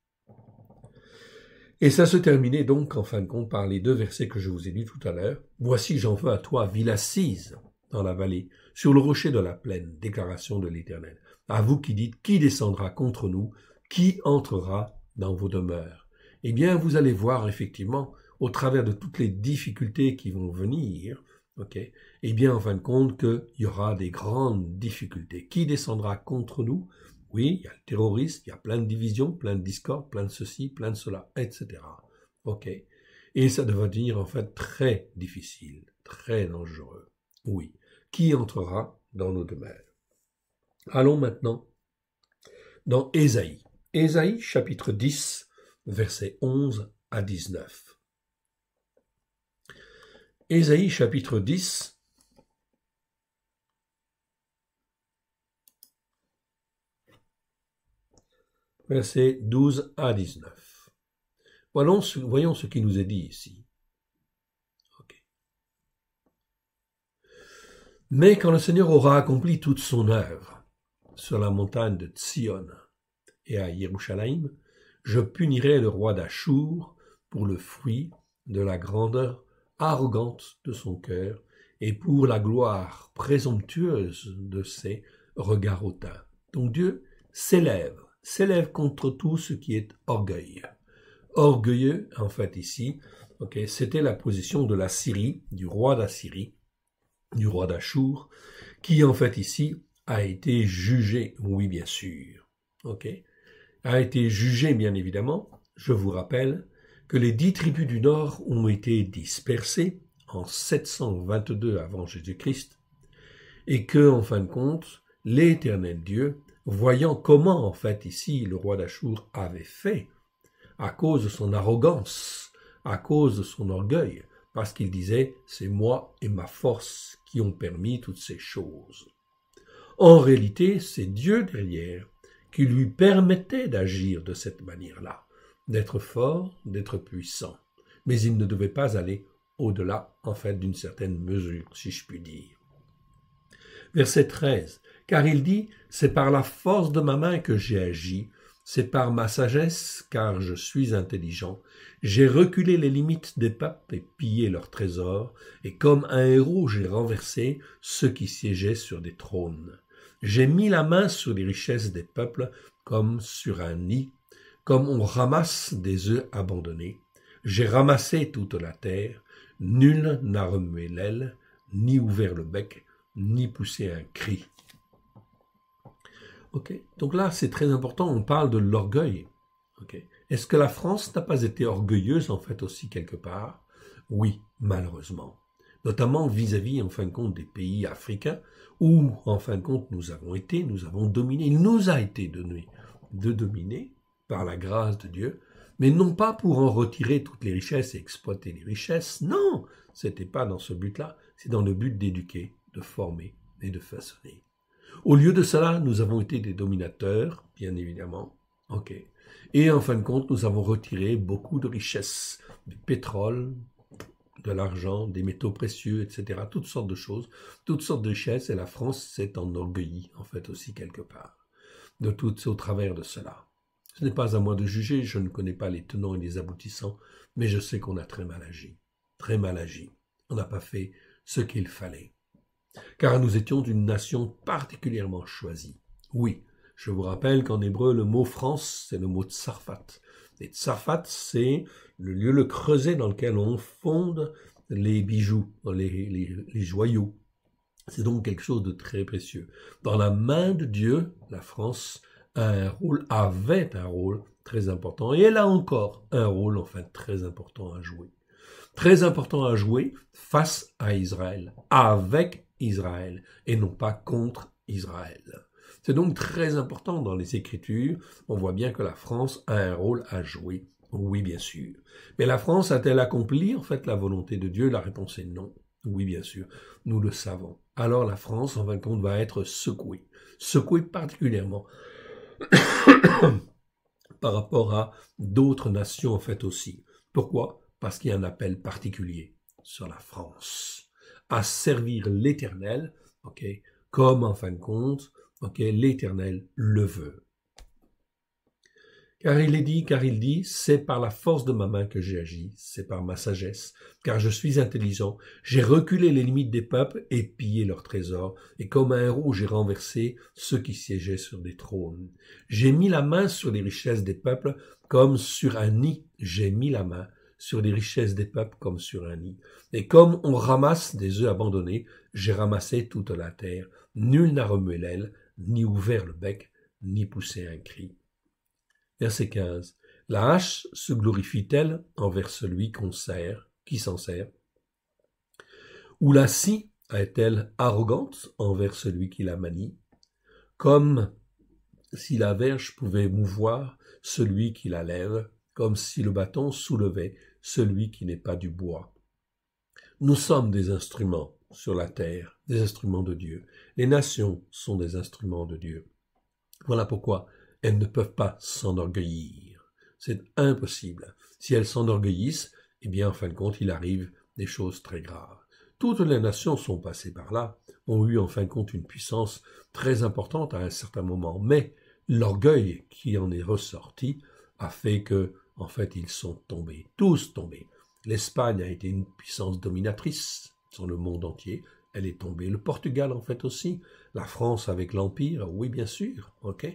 Et ça se terminait donc en fin de compte par les deux versets que je vous ai lus tout à l'heure. Voici j'en veux à toi, ville assise dans la vallée, sur le rocher de la plaine, déclaration de l'Éternel. À vous qui dites, qui descendra contre nous, qui entrera dans vos demeures Eh bien, vous allez voir effectivement, au travers de toutes les difficultés qui vont venir, ok Eh bien, en fin de compte, qu'il y aura des grandes difficultés. Qui descendra contre nous Oui, il y a le terrorisme, il y a plein de divisions, plein de discords, plein de ceci, plein de cela, etc. Ok Et ça devrait devenir en fait très difficile, très dangereux. Oui. Qui entrera dans nos demeures Allons maintenant dans Ésaïe. Ésaïe chapitre 10, versets 11 à 19. Ésaïe chapitre 10. Versets 12 à 19. Voyons, voyons ce qui nous est dit ici. Mais quand le Seigneur aura accompli toute son œuvre sur la montagne de Tsion et à Jérusalem je punirai le roi d'Achour pour le fruit de la grandeur arrogante de son cœur et pour la gloire présomptueuse de ses regards hautains. Donc Dieu s'élève, s'élève contre tout ce qui est orgueil. Orgueilleux, en fait, ici, c'était la position de la Syrie, du roi d'Assyrie, du roi d'Achour, qui, en fait, ici, a été jugé, oui, bien sûr, a été jugé, bien évidemment, je vous rappelle, que les dix tribus du Nord ont été dispersées en 722 avant Jésus-Christ, et que, en fin de compte, l'Éternel Dieu, voyant comment en fait ici le roi d'Achour avait fait, à cause de son arrogance, à cause de son orgueil, parce qu'il disait c'est moi et ma force qui ont permis toutes ces choses. En réalité, c'est Dieu derrière qui lui permettait d'agir de cette manière-là d'être fort, d'être puissant. Mais il ne devait pas aller au-delà, en fait, d'une certaine mesure, si je puis dire. Verset 13. Car il dit, C'est par la force de ma main que j'ai agi, c'est par ma sagesse, car je suis intelligent. J'ai reculé les limites des papes et pillé leurs trésors, et comme un héros j'ai renversé ceux qui siégeaient sur des trônes. J'ai mis la main sur les richesses des peuples comme sur un nid comme on ramasse des œufs abandonnés. J'ai ramassé toute la terre, nul n'a remué l'aile, ni ouvert le bec, ni poussé un cri. Ok, donc là c'est très important, on parle de l'orgueil. Est-ce que la France n'a pas été orgueilleuse en fait aussi quelque part Oui, malheureusement. Notamment vis-à-vis -vis, en fin de compte des pays africains où en fin de compte nous avons été, nous avons dominé, il nous a été donné de dominer par la grâce de Dieu, mais non pas pour en retirer toutes les richesses et exploiter les richesses, non, c'était pas dans ce but-là, c'est dans le but d'éduquer, de former et de façonner. Au lieu de cela, nous avons été des dominateurs, bien évidemment, ok. Et en fin de compte, nous avons retiré beaucoup de richesses, du pétrole, de l'argent, des métaux précieux, etc. Toutes sortes de choses, toutes sortes de richesses, et la France s'est enorgueillie, en fait, aussi quelque part, de tout, au travers de cela. Ce n'est pas à moi de juger, je ne connais pas les tenants et les aboutissants, mais je sais qu'on a très mal agi, très mal agi. On n'a pas fait ce qu'il fallait. Car nous étions d'une nation particulièrement choisie. Oui, je vous rappelle qu'en hébreu, le mot France, c'est le mot tsarfat. Et tsarfat, c'est le lieu, le creuset dans lequel on fonde les bijoux, les joyaux. C'est donc quelque chose de très précieux. Dans la main de Dieu, la France, un rôle, avait un rôle très important. Et elle a encore un rôle, enfin, très important à jouer. Très important à jouer face à Israël, avec Israël, et non pas contre Israël. C'est donc très important dans les Écritures. On voit bien que la France a un rôle à jouer. Oui, bien sûr. Mais la France a-t-elle accompli en fait la volonté de Dieu La réponse est non. Oui, bien sûr. Nous le savons. Alors la France, en fin de compte, va être secouée. Secouée particulièrement par rapport à d'autres nations en fait aussi. Pourquoi Parce qu'il y a un appel particulier sur la France à servir l'Éternel, ok, comme en fin de compte, ok, l'Éternel le veut. Car il est dit, car il dit, c'est par la force de ma main que j'ai agi, c'est par ma sagesse, car je suis intelligent, j'ai reculé les limites des peuples et pillé leurs trésors, et comme un héros j'ai renversé ceux qui siégeaient sur des trônes. J'ai mis la main sur les richesses des peuples comme sur un nid, j'ai mis la main sur les richesses des peuples comme sur un nid. Et comme on ramasse des œufs abandonnés, j'ai ramassé toute la terre. Nul n'a remué l'aile, ni ouvert le bec, ni poussé un cri. Verset 15. La hache se glorifie-t-elle envers celui qu'on sert, qui s'en sert Ou la scie est-elle arrogante envers celui qui la manie Comme si la verge pouvait mouvoir celui qui la lève, comme si le bâton soulevait celui qui n'est pas du bois. Nous sommes des instruments sur la terre, des instruments de Dieu. Les nations sont des instruments de Dieu. Voilà pourquoi elles ne peuvent pas s'enorgueillir. C'est impossible. Si elles s'enorgueillissent, eh bien, en fin de compte, il arrive des choses très graves. Toutes les nations sont passées par là, ont eu en fin de compte une puissance très importante à un certain moment, mais l'orgueil qui en est ressorti a fait que, en fait, ils sont tombés, tous tombés. L'Espagne a été une puissance dominatrice sur le monde entier, elle est tombée. Le Portugal, en fait, aussi. La France avec l'Empire, oui, bien sûr, ok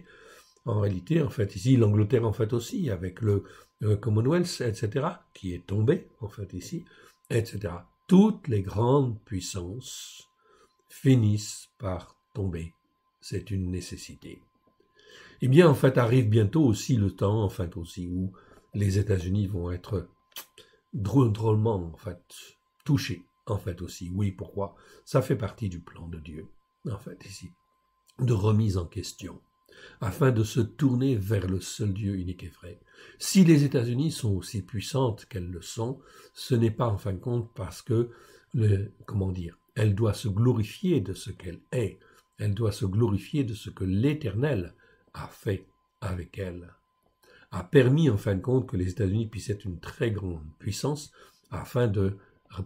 en réalité, en fait, ici, l'Angleterre, en fait, aussi, avec le euh, Commonwealth, etc., qui est tombé, en fait, ici, etc. Toutes les grandes puissances finissent par tomber. C'est une nécessité. Eh bien, en fait, arrive bientôt aussi le temps, en fait, aussi, où les États-Unis vont être drôlement, en fait, touchés, en fait, aussi. Oui, pourquoi Ça fait partie du plan de Dieu, en fait, ici, de remise en question afin de se tourner vers le seul Dieu unique et vrai. Si les États-Unis sont aussi puissantes qu'elles le sont, ce n'est pas en fin de compte parce que, le, comment dire, elle doit se glorifier de ce qu'elle est, elle doit se glorifier de ce que l'Éternel a fait avec elle, a permis en fin de compte que les États-Unis puissent être une très grande puissance afin de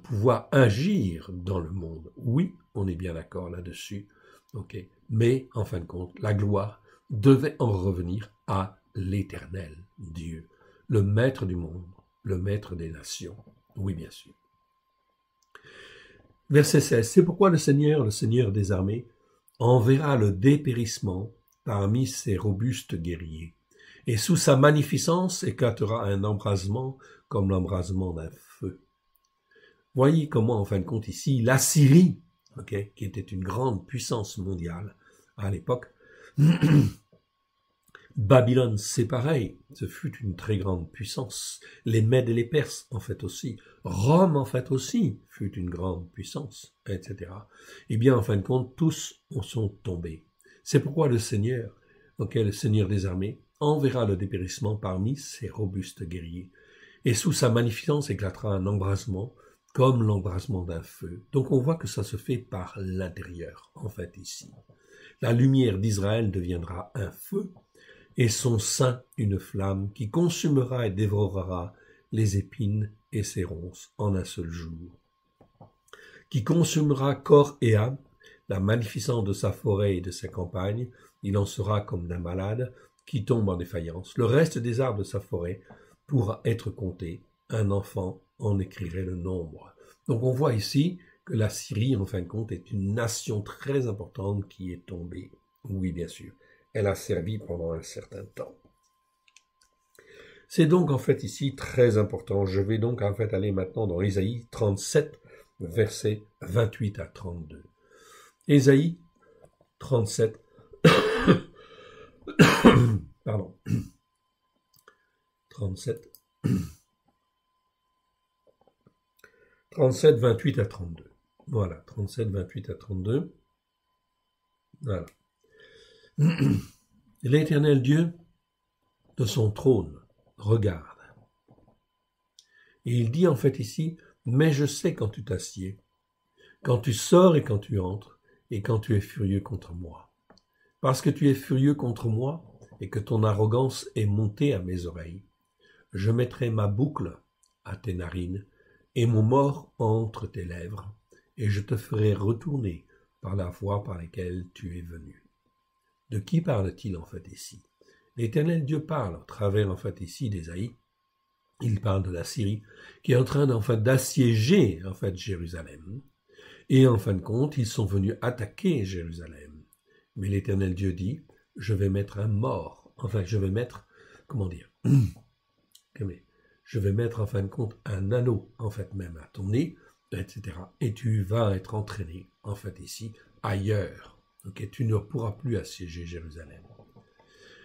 pouvoir agir dans le monde. Oui, on est bien d'accord là-dessus. ok Mais en fin de compte, la gloire devait en revenir à l'Éternel, Dieu, le Maître du monde, le Maître des nations. Oui, bien sûr. Verset 16. C'est pourquoi le Seigneur, le Seigneur des armées, enverra le dépérissement parmi ses robustes guerriers, et sous sa magnificence éclatera un embrasement comme l'embrasement d'un feu. Voyez comment, en fin de compte, ici, la Syrie, qui était une grande puissance mondiale à l'époque, Babylone, c'est pareil, ce fut une très grande puissance. Les Mèdes et les Perses, en fait aussi. Rome, en fait aussi, fut une grande puissance, etc. Eh bien, en fin de compte, tous en sont tombés. C'est pourquoi le Seigneur, auquel le Seigneur des armées, enverra le dépérissement parmi ses robustes guerriers. Et sous sa magnificence éclatera un embrasement comme l'embrasement d'un feu. Donc on voit que ça se fait par l'intérieur, en fait, ici. La lumière d'Israël deviendra un feu, et son sein une flamme qui consumera et dévorera les épines et ses ronces en un seul jour, qui consumera corps et âme, la magnificence de sa forêt et de sa campagne, il en sera comme d'un malade qui tombe en défaillance. Le reste des arbres de sa forêt pourra être compté, un enfant en écrirait le nombre. Donc on voit ici que la Syrie, en fin de compte, est une nation très importante qui est tombée. Oui, bien sûr. Elle a servi pendant un certain temps. C'est donc en fait ici très important. Je vais donc en fait aller maintenant dans Ésaïe 37, versets 28 à 32. Ésaïe 37, pardon, 37. 37, 28 à 32. Voilà, 37, 28 à 32. Voilà. L'éternel Dieu, de son trône, regarde. Et il dit en fait ici, mais je sais quand tu t'assieds, quand tu sors et quand tu entres, et quand tu es furieux contre moi. Parce que tu es furieux contre moi et que ton arrogance est montée à mes oreilles, je mettrai ma boucle à tes narines et mon mort entre tes lèvres, et je te ferai retourner par la voie par laquelle tu es venu. De qui parle-t-il en fait ici L'Éternel Dieu parle au travers en fait ici d'Ésaïe. Il parle de la Syrie qui est en train en fait d'assiéger en fait Jérusalem. Et en fin de compte, ils sont venus attaquer Jérusalem. Mais l'Éternel Dieu dit, je vais mettre un mort. Enfin, je vais mettre, comment dire, je vais mettre en fin de compte un anneau en fait même à ton nez, etc. Et tu vas être entraîné en fait ici ailleurs. Et tu ne pourras plus assiéger Jérusalem.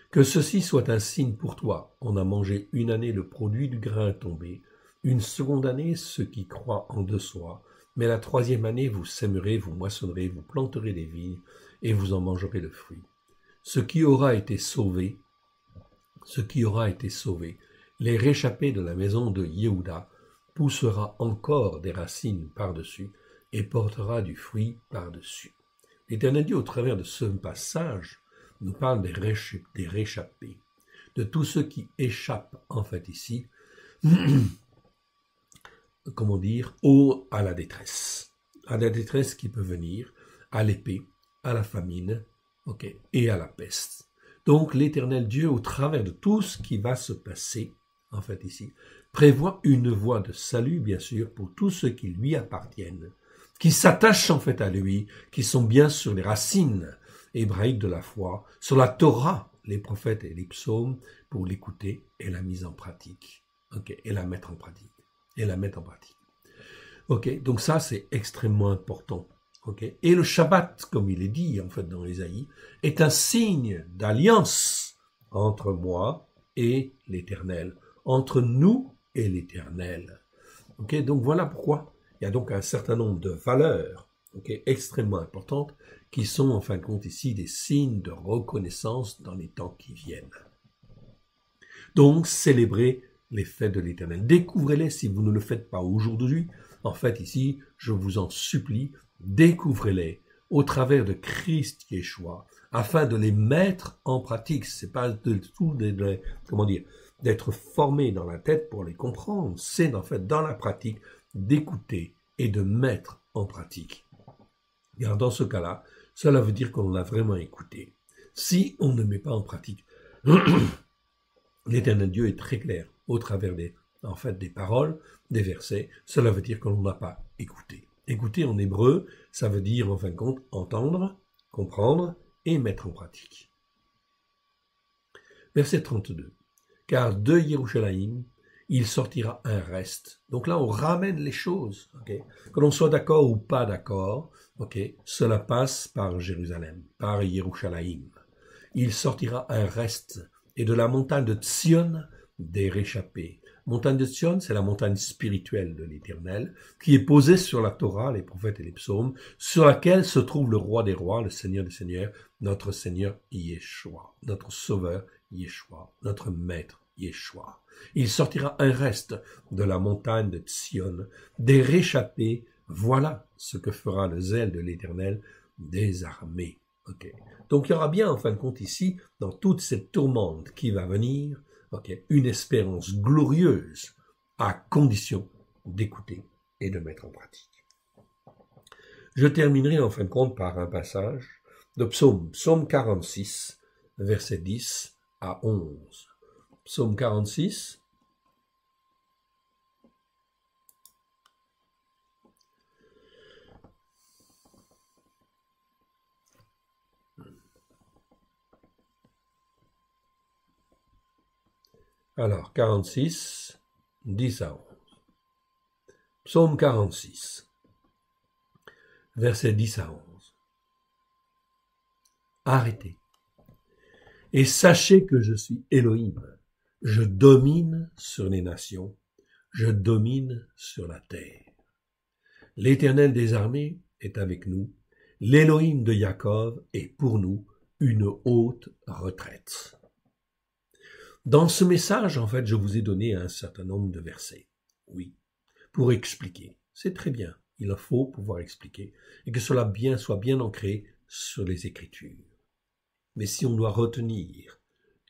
Que ceci soit un signe pour toi. On a mangé une année le produit du grain tombé, une seconde année ceux qui croient en de soi, mais la troisième année vous sèmerez, vous moissonnerez, vous planterez des vignes et vous en mangerez le fruit. Ce qui aura été sauvé, ce qui aura été sauvé, les réchappés de la maison de Yehuda poussera encore des racines par-dessus et portera du fruit par-dessus. L'Éternel Dieu, au travers de ce passage, nous parle des, réchappés, de tous ceux qui échappent, en fait, ici, comment dire, au, à la détresse, à la détresse qui peut venir, à l'épée, à la famine, et à la peste. Donc l'Éternel Dieu, au travers de tout ce qui va se passer, en fait ici, prévoit une voie de salut, bien sûr, pour tous ceux qui lui appartiennent, qui s'attachent en fait à lui, qui sont bien sur les racines hébraïques de la foi, sur la Torah, les prophètes et les psaumes, pour l'écouter et la mise en pratique, et la mettre en pratique, et la mettre en pratique. donc ça c'est extrêmement important. Et le Shabbat, comme il est dit en fait dans l'Ésaïe est un signe d'alliance entre moi et l'Éternel entre nous et l'Éternel. Ok, donc voilà pourquoi il y a donc un certain nombre de valeurs extrêmement importantes qui sont en fin de compte ici des signes de reconnaissance dans les temps qui viennent. Donc célébrez les fêtes de l'Éternel. Découvrez-les si vous ne le faites pas aujourd'hui. En fait ici, je vous en supplie, découvrez-les au travers de Christ qui Yeshua, afin de les mettre en pratique. C'est pas de tout, de, comment dire, d'être formé dans la tête pour les comprendre, c'est en fait dans la pratique d'écouter et de mettre en pratique. Car dans ce cas-là, cela veut dire qu'on l'a vraiment écouté. Si on ne met pas en pratique, l'éternel Dieu est très clair au travers des, en fait, des paroles, des versets, cela veut dire qu'on n'a pas écouté. Écouter en hébreu, ça veut dire en fin de compte entendre, comprendre et mettre en pratique. Verset 32 car de Yerushalayim, il sortira un reste. Donc là, on ramène les choses. que l'on soit d'accord ou pas d'accord, cela passe par Jérusalem, par Yerushalayim. Il sortira un reste, et de la montagne de Tsion, des réchappés. Montagne de Sion, c'est la montagne spirituelle de l'Éternel, qui est posée sur la Torah, les prophètes et les psaumes, sur laquelle se trouve le roi des rois, le Seigneur des seigneurs, notre Seigneur Yeshua, notre Sauveur Yeshua, notre Maître Yeshua. Il sortira un reste de la montagne de Sion, des réchappés, voilà ce que fera le zèle de l'Éternel des armées. Donc il y aura bien en fin de compte ici, dans toute cette tourmente qui va venir, une espérance glorieuse à condition d'écouter et de mettre en pratique. Je terminerai en fin de compte par un passage de Psaume, Psaume 46, versets 10 à 11. Psaume 46, Alors, 46, 10 à 11. Psaume 46, versets 10 à 11. Arrêtez et sachez que je suis Elohim. Je domine sur les nations, je domine sur la terre. L'Éternel des armées est avec nous, l'Élohim de Jacob est pour nous une haute retraite. Dans ce message, en fait, je vous ai donné un certain nombre de versets. Oui, pour expliquer. C'est très bien. Il faut pouvoir expliquer et que cela bien soit bien ancré sur les Écritures. Mais si on doit retenir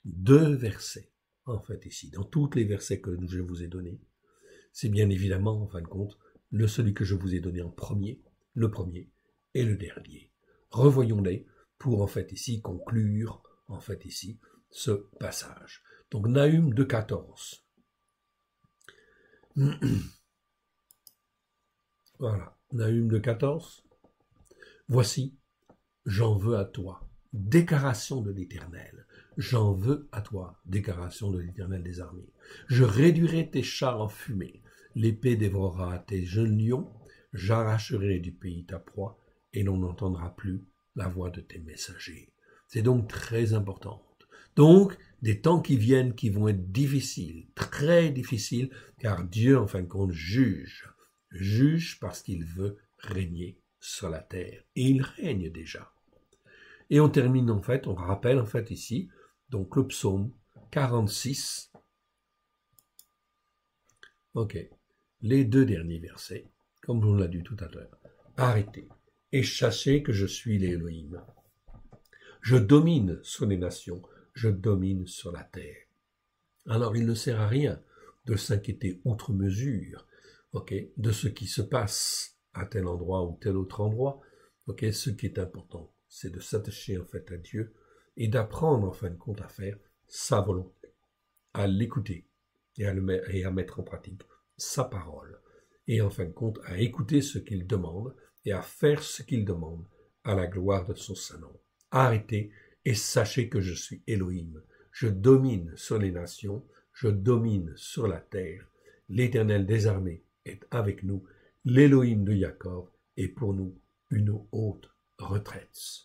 deux versets, en fait, ici, dans tous les versets que je vous ai donnés, c'est bien évidemment, en fin de compte, le celui que je vous ai donné en premier, le premier et le dernier. Revoyons-les pour, en fait, ici, conclure, en fait, ici, ce passage. Donc Nahum 2.14. voilà, Nahum 2.14. Voici, j'en veux à toi. Déclaration de l'Éternel. J'en veux à toi, déclaration de l'Éternel des armées. Je réduirai tes chars en fumée, l'épée dévorera tes jeunes lions, j'arracherai du pays ta proie, et l'on n'entendra plus la voix de tes messagers. C'est donc très important. Donc, des temps qui viennent qui vont être difficiles, très difficiles, car Dieu, en fin de compte, juge. Juge parce qu'il veut régner sur la terre. Et il règne déjà. Et on termine en fait, on rappelle en fait ici, donc le psaume 46. Ok, les deux derniers versets, comme on l'a dit tout à l'heure. Arrêtez et chassez que je suis l'Élohim. Je domine sur les nations je domine sur la terre. Alors il ne sert à rien de s'inquiéter outre mesure, ok, de ce qui se passe à tel endroit ou tel autre endroit, Ce qui est important, c'est de s'attacher en fait à Dieu et d'apprendre en fin de compte à faire sa volonté, à l'écouter et, à et à mettre en pratique sa parole et en fin de compte à écouter ce qu'il demande et à faire ce qu'il demande à la gloire de son saint nom. Arrêtez et sachez que je suis Elohim. Je domine sur les nations, je domine sur la terre. L'Éternel des armées est avec nous. L'Élohim de Jacob est pour nous une haute retraite.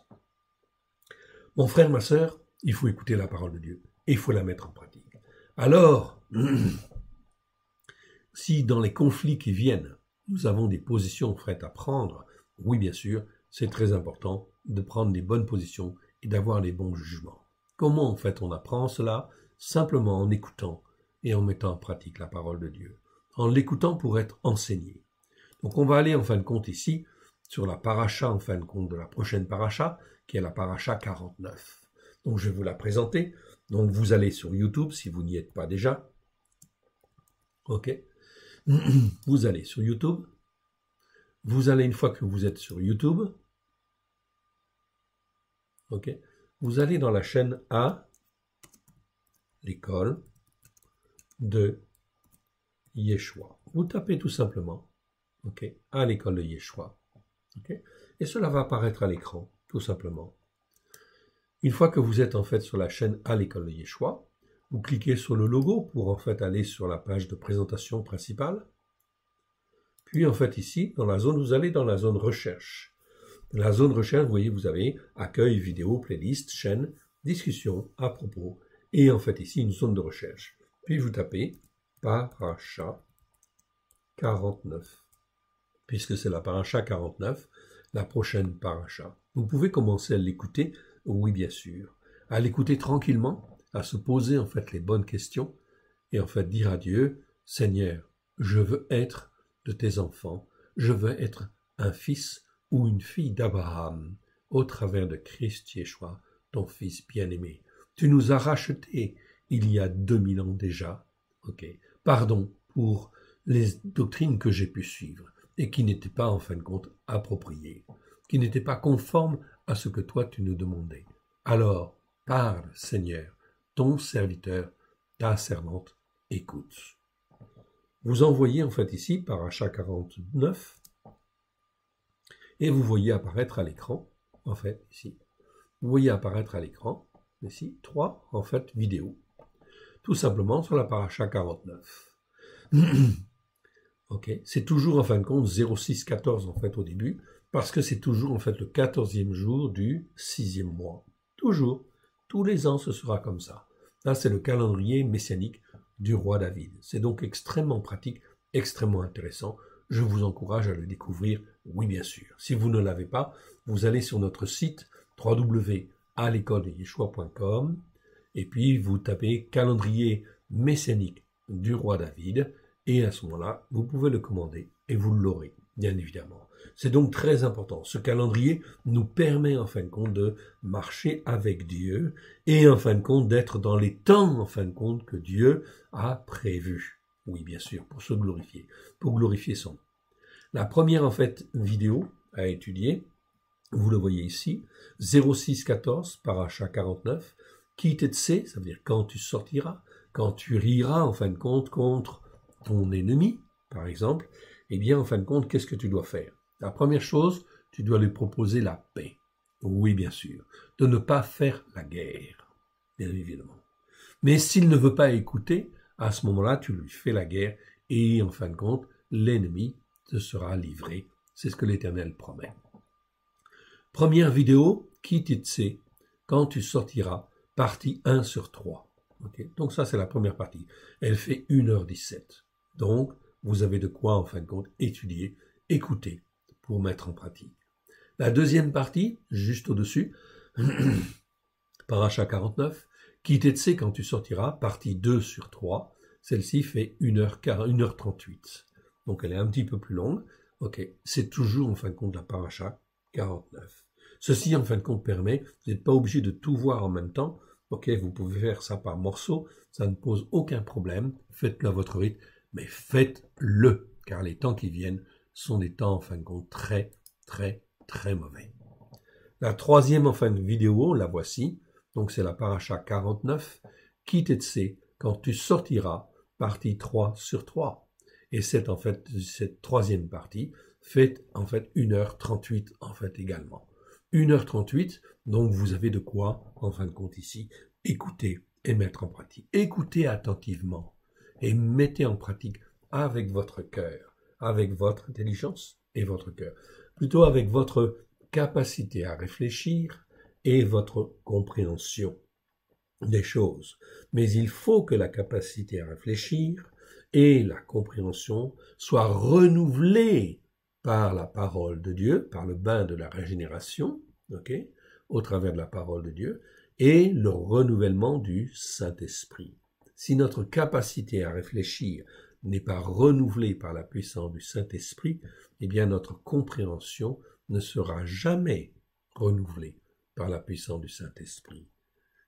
Mon frère, ma sœur, il faut écouter la parole de Dieu et il faut la mettre en pratique. Alors, si dans les conflits qui viennent, nous avons des positions prêtes à prendre, oui bien sûr, c'est très important de prendre des bonnes positions et d'avoir les bons jugements. Comment en fait on apprend cela Simplement en écoutant et en mettant en pratique la parole de Dieu, en l'écoutant pour être enseigné. Donc on va aller en fin de compte ici sur la paracha en fin de compte de la prochaine paracha qui est la paracha 49. Donc je vais vous la présenter. Donc vous allez sur YouTube si vous n'y êtes pas déjà. OK Vous allez sur YouTube. Vous allez une fois que vous êtes sur YouTube, vous allez dans la chaîne A, l'école de Yeshua. Vous tapez tout simplement, ok, à l'école de Yeshua, ok Et cela va apparaître à l'écran, tout simplement. Une fois que vous êtes en fait sur la chaîne à l'école de Yeshua, vous cliquez sur le logo pour en fait aller sur la page de présentation principale. Puis en fait ici, dans la zone, vous allez dans la zone recherche la zone recherche, vous voyez, vous avez accueil, vidéo, playlist, chaîne, discussion, à propos, et en fait ici une zone de recherche. Puis vous tapez paracha 49, puisque c'est la paracha 49, la prochaine paracha. Vous pouvez commencer à l'écouter, oui bien sûr, à l'écouter tranquillement, à se poser en fait les bonnes questions, et en fait dire à Dieu, Seigneur, je veux être de tes enfants, je veux être un fils, ou une fille d'Abraham, au travers de Christ Yeshua, ton Fils bien-aimé. Tu nous as rachetés il y a deux mille ans déjà. Ok. Pardon pour les doctrines que j'ai pu suivre et qui n'étaient pas en fin de compte appropriées, qui n'étaient pas conformes à ce que toi tu nous demandais. Alors, parle, Seigneur, ton serviteur, ta servante, écoute. Vous envoyez en fait ici par achat 49 et vous voyez apparaître à l'écran, en fait, ici, vous voyez apparaître à l'écran, ici, trois, en fait, vidéos. Tout simplement sur la paracha 49. ok, c'est toujours, en fin de compte, 0614, en fait, au début, parce que c'est toujours, en fait, le 14e jour du sixième mois. Toujours. Tous les ans, ce sera comme ça. Là, c'est le calendrier messianique du roi David. C'est donc extrêmement pratique, extrêmement intéressant je vous encourage à le découvrir, oui bien sûr. Si vous ne l'avez pas, vous allez sur notre site www.alécoleyeshua.com et puis vous tapez calendrier mécénique du roi David et à ce moment-là, vous pouvez le commander et vous l'aurez, bien évidemment. C'est donc très important. Ce calendrier nous permet en fin de compte de marcher avec Dieu et en fin de compte d'être dans les temps en fin de compte que Dieu a prévus. Oui, bien sûr, pour se glorifier, pour glorifier son nom. La première, en fait, vidéo à étudier, vous le voyez ici, 0614, paracha 49, qui c ça veut dire quand tu sortiras, quand tu riras, en fin de compte, contre ton ennemi, par exemple, eh bien, en fin de compte, qu'est-ce que tu dois faire La première chose, tu dois lui proposer la paix. Oui, bien sûr, de ne pas faire la guerre, bien évidemment. Mais s'il ne veut pas écouter, à ce moment-là, tu lui fais la guerre et en fin de compte, l'ennemi te sera livré. C'est ce que l'Éternel promet. Première vidéo, qui sait, quand tu sortiras, partie 1 sur 3. donc ça, c'est la première partie. Elle fait 1h17. Donc, vous avez de quoi, en fin de compte, étudier, écouter pour mettre en pratique. La deuxième partie, juste au-dessus, paracha 49, C quand tu sortiras, partie 2 sur 3, celle-ci fait 1 h 38 Donc elle est un petit peu plus longue. Ok, c'est toujours en fin de compte la paracha 49. Ceci en fin de compte permet, vous n'êtes pas obligé de tout voir en même temps. Ok, vous pouvez faire ça par morceaux, ça ne pose aucun problème. Faites-le à votre rythme, mais faites-le, car les temps qui viennent sont des temps en fin de compte très, très, très mauvais. La troisième en fin de vidéo, la voici donc c'est la paracha 49, c'est quand tu sortiras, partie 3 sur 3. Et c'est en fait cette troisième partie, fait en fait 1h38 en fait également. 1h38, donc vous avez de quoi, en fin de compte ici, écouter et mettre en pratique. Écoutez attentivement et mettez en pratique avec votre cœur, avec votre intelligence et votre cœur. Plutôt avec votre capacité à réfléchir, et votre compréhension des choses. Mais il faut que la capacité à réfléchir et la compréhension soient renouvelées par la parole de Dieu, par le bain de la régénération, au travers de la parole de Dieu, et le renouvellement du Saint-Esprit. Si notre capacité à réfléchir n'est pas renouvelée par la puissance du Saint-Esprit, eh bien notre compréhension ne sera jamais renouvelée la puissance du Saint-Esprit.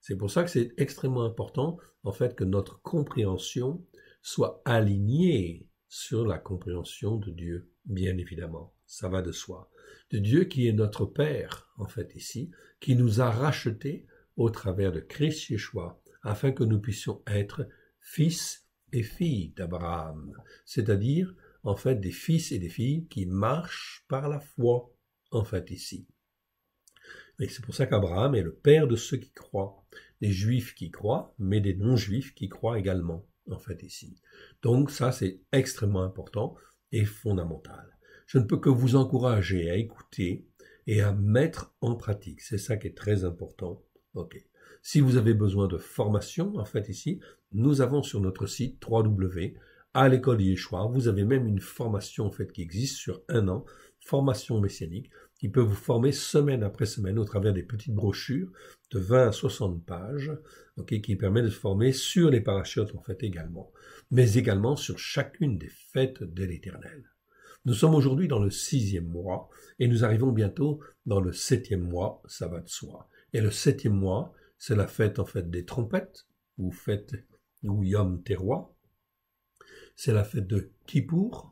C'est pour ça que c'est extrêmement important, en fait, que notre compréhension soit alignée sur la compréhension de Dieu, bien évidemment. Ça va de soi. De Dieu qui est notre Père, en fait, ici, qui nous a rachetés au travers de Christ Yeshua, afin que nous puissions être fils et filles d'Abraham, c'est-à-dire, en fait, des fils et des filles qui marchent par la foi, en fait, ici. Et c'est pour ça qu'Abraham est le père de ceux qui croient, des juifs qui croient, mais des non-juifs qui croient également, en fait, ici. Donc ça, c'est extrêmement important et fondamental. Je ne peux que vous encourager à écouter et à mettre en pratique. C'est ça qui est très important. OK. Si vous avez besoin de formation, en fait, ici, nous avons sur notre site 3W, À l'école Yeshua, vous avez même une formation en fait qui existe sur un an, formation messianique, qui peut vous former semaine après semaine au travers des petites brochures de 20 à 60 pages, qui permet de se former sur les parachutes en fait également, mais également sur chacune des fêtes de l'Éternel. Nous sommes aujourd'hui dans le sixième mois et nous arrivons bientôt dans le septième mois, ça va de soi. Et le septième mois, c'est la fête en fait des trompettes, ou fête ou Yom C'est la fête de Kippour,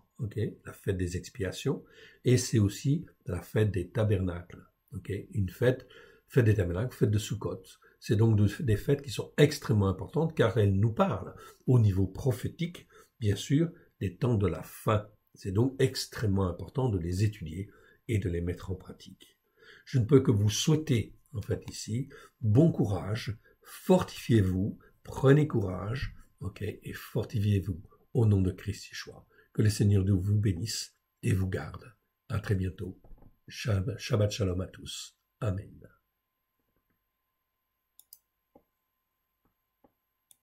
la fête des expiations, et c'est aussi la fête des tabernacles, une fête, fête des tabernacles, fête de Sukkot. C'est donc des fêtes qui sont extrêmement importantes car elles nous parlent au niveau prophétique, bien sûr, des temps de la fin. C'est donc extrêmement important de les étudier et de les mettre en pratique. Je ne peux que vous souhaiter, en fait, ici, bon courage, fortifiez-vous, prenez courage, ok, et fortifiez-vous au nom de Christ choix. Que les seigneurs de vous bénisse et vous garde. À très bientôt. Shabbat shalom à tous. Amen.